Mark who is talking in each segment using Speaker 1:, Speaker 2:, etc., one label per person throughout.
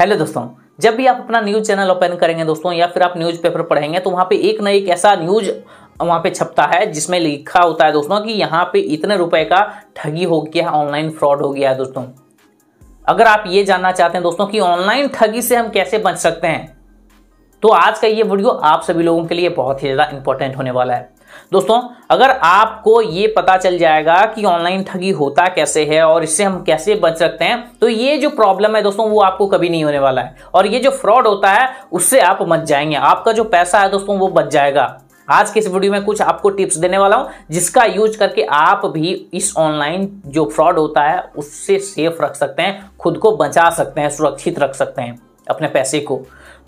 Speaker 1: hello दोस्तों जब भी आप अपना न्यूज़ चैनल ओपन करेंगे दोस्तों या फिर आप न्यूज पेपर पढ़ेंगे तो वहां पे एक ना एक ऐसा न्यूज़ वहाँ पे छपता है जिसमें लिखा होता है दोस्तों कि यहाँ पे इतने रुपए का ठगी हो गया ऑनलाइन फ्रॉड हो गया है दोस्तों अगर आप ये जानना चाहते हैं दोस्तों की ऑनलाइन ठगी से हम कैसे बच सकते हैं तो आज का ये वीडियो आप सभी लोगों के लिए बहुत ही ज़्यादा इंपॉर्टेंट होने वाला है दोस्तों अगर आपको ये पता चल जाएगा कि ऑनलाइन ठगी होता कैसे है और इससे हम कैसे बच सकते हैं तो ये जो प्रॉब्लम है दोस्तों वो आपको कभी नहीं होने वाला है और ये जो फ्रॉड होता है उससे आप मच जाएंगे आपका जो पैसा है दोस्तों वो बच जाएगा आज के इस वीडियो में कुछ आपको टिप्स देने वाला हूं जिसका यूज करके आप भी इस ऑनलाइन जो फ्रॉड होता है उससे सेफ रख सकते हैं खुद को बचा सकते हैं सुरक्षित रख सकते हैं अपने पैसे को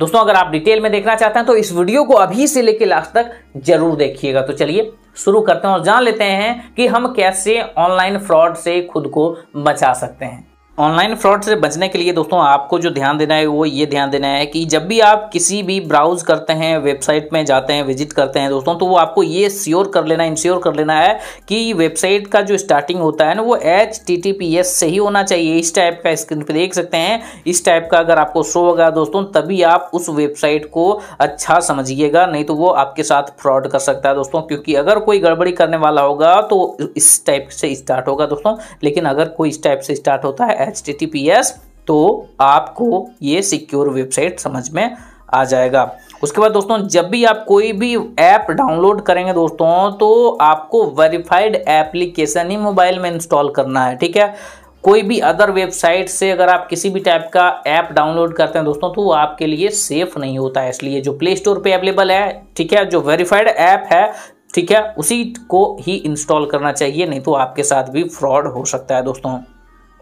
Speaker 1: दोस्तों अगर आप डिटेल में देखना चाहते हैं तो इस वीडियो को अभी से लेकर लास्ट तक जरूर देखिएगा तो चलिए शुरू करते हैं और जान लेते हैं कि हम कैसे ऑनलाइन फ्रॉड से खुद को बचा सकते हैं ऑनलाइन फ्रॉड से बचने के लिए दोस्तों आपको जो ध्यान देना है वो ये ध्यान देना है कि जब भी आप किसी भी ब्राउज़ करते हैं वेबसाइट में जाते हैं विजिट करते हैं दोस्तों तो वो आपको ये श्योर कर लेना इंश्योर कर लेना है कि वेबसाइट का जो स्टार्टिंग होता है ना वो एच से ही होना चाहिए इस टाइप का स्क्रीन पर देख सकते हैं इस टाइप का अगर आपको शो होगा दोस्तों तभी आप उस वेबसाइट को अच्छा समझिएगा नहीं तो वो आपके साथ फ्रॉड कर सकता है दोस्तों क्योंकि अगर कोई गड़बड़ी करने वाला होगा तो इस टाइप से स्टार्ट होगा दोस्तों लेकिन अगर कोई इस टाइप से स्टार्ट होता है https तो आपको ये सिक्योर वेबसाइट समझ में आ जाएगा उसके बाद दोस्तों जब भी आप कोई भी ऐप डाउनलोड करेंगे दोस्तों तो आपको वेरीफाइड एप्लीकेशन ही मोबाइल में इंस्टॉल करना है ठीक है कोई भी अदर वेबसाइट से अगर आप किसी भी टाइप का ऐप डाउनलोड करते हैं दोस्तों तो वो आपके लिए सेफ नहीं होता है इसलिए जो प्ले स्टोर पे अवेलेबल है ठीक है जो वेरीफाइड ऐप है ठीक है उसी को ही इंस्टॉल करना चाहिए नहीं तो आपके साथ भी फ्रॉड हो सकता है दोस्तों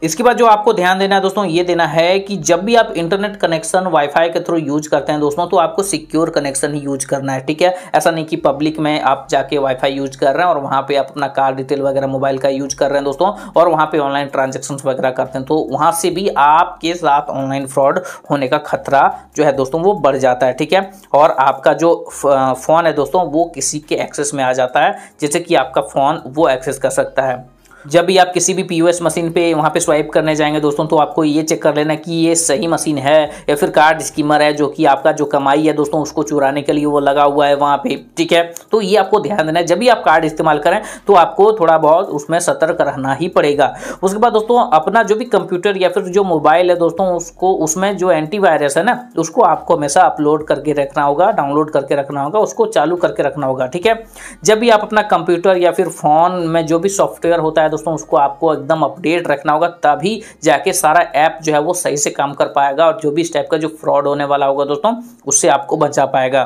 Speaker 1: इसके बाद जो आपको ध्यान देना है दोस्तों ये देना है कि जब भी आप इंटरनेट कनेक्शन वाईफाई के थ्रू यूज करते हैं दोस्तों तो आपको सिक्योर कनेक्शन ही यूज करना है ठीक है ऐसा नहीं कि पब्लिक में आप जाके वाईफाई यूज कर रहे हैं और वहाँ पे आप अपना कार डिटेल वगैरह मोबाइल का यूज कर रहे हैं दोस्तों और वहाँ पर ऑनलाइन ट्रांजेक्शन वगैरह करते हैं तो वहाँ से भी आपके साथ ऑनलाइन फ्रॉड होने का खतरा जो है दोस्तों वो बढ़ जाता है ठीक है और आपका जो फ़ोन है दोस्तों वो किसी के एक्सेस में आ जाता है जैसे कि आपका फ़ोन वो एक्सेस कर सकता है जब भी आप किसी भी पी मशीन पे वहाँ पे स्वाइप करने जाएंगे दोस्तों तो आपको ये चेक कर लेना कि ये सही मशीन है या फिर कार्ड स्कीमर है जो कि आपका जो कमाई है दोस्तों उसको चुराने के लिए वो लगा हुआ है वहाँ पे ठीक है तो ये आपको ध्यान देना है जब भी आप कार्ड इस्तेमाल करें तो आपको थोड़ा बहुत उसमें सतर्क रहना ही पड़ेगा उसके बाद दोस्तों अपना जो भी कंप्यूटर या फिर जो मोबाइल है दोस्तों उसको उसमें जो एंटीवायरस है ना उसको आपको हमेशा अपलोड करके रखना होगा डाउनलोड करके रखना होगा उसको चालू करके रखना होगा ठीक है जब भी आप अपना कंप्यूटर या फिर फोन में जो भी सॉफ्टवेयर होता है दोस्तों उसको आपको एकदम अपडेट रखना होगा तभी जाके सारा ऐप जो है वो सही से काम कर पाएगा और जो भी इस टाइप का जो फ्रॉड होने वाला होगा दोस्तों उससे आपको बचा पाएगा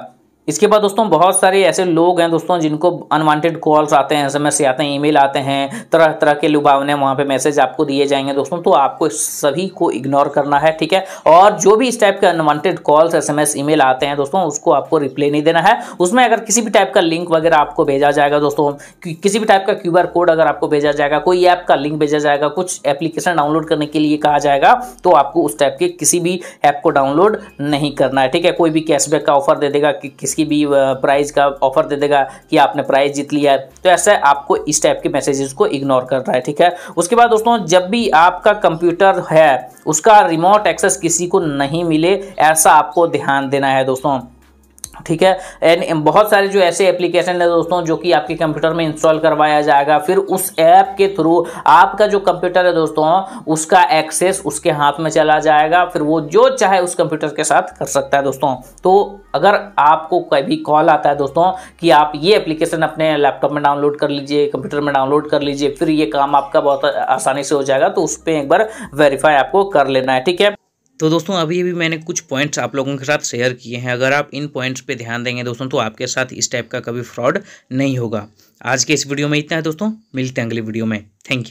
Speaker 1: इसके बाद दोस्तों बहुत सारे ऐसे लोग हैं दोस्तों जिनको अनवांटेड कॉल्स आते हैं एस आते हैं ईमेल आते हैं तरह तरह के लुभावने वहाँ पे मैसेज आपको दिए जाएंगे दोस्तों तो आपको सभी को इग्नोर करना है ठीक है और जो भी इस टाइप के अनवांटेड कॉल्स एस ईमेल आते हैं दोस्तों उसको आपको रिप्लाई नहीं देना है उसमें अगर किसी भी टाइप का लिंक वगैरह आपको भेजा जाएगा दोस्तों किसी भी टाइप का क्यू कोड अगर आपको भेजा जाएगा कोई ऐप का लिंक भेजा जाएगा कुछ एप्लीकेशन डाउनलोड करने के लिए कहा जाएगा तो आपको उस टाइप के किसी भी ऐप को डाउनलोड नहीं करना है ठीक है कोई भी कैशबैक का ऑफर दे देगा कि इसकी भी प्राइज़ का ऑफर दे देगा कि आपने प्राइज़ जीत लिया है तो ऐसा आपको इस टाइप के मैसेजेस को इग्नोर कर रहा है ठीक है उसके बाद दोस्तों जब भी आपका कंप्यूटर है उसका रिमोट एक्सेस किसी को नहीं मिले ऐसा आपको ध्यान देना है दोस्तों ठीक है एंड बहुत सारे जो ऐसे एप्लीकेशन है दोस्तों जो कि आपके कंप्यूटर में इंस्टॉल करवाया जाएगा फिर उस ऐप के थ्रू आपका जो कंप्यूटर है दोस्तों उसका एक्सेस उसके हाथ में चला जाएगा फिर वो जो चाहे उस कंप्यूटर के साथ कर सकता है दोस्तों तो अगर आपको कभी कॉल आता है दोस्तों कि आप ये एप्लीकेशन अपने लैपटॉप में डाउनलोड कर लीजिए कंप्यूटर में डाउनलोड कर लीजिए फिर ये काम आपका बहुत आसानी से हो जाएगा तो उस पर एक बार वेरीफाई आपको कर लेना है ठीक है तो दोस्तों अभी भी मैंने कुछ पॉइंट्स आप लोगों के साथ शेयर किए हैं अगर आप इन पॉइंट्स पे ध्यान देंगे दोस्तों तो आपके साथ इस टाइप का कभी फ्रॉड नहीं होगा आज के इस वीडियो में इतना है दोस्तों मिलते हैं अगली वीडियो में थैंक यू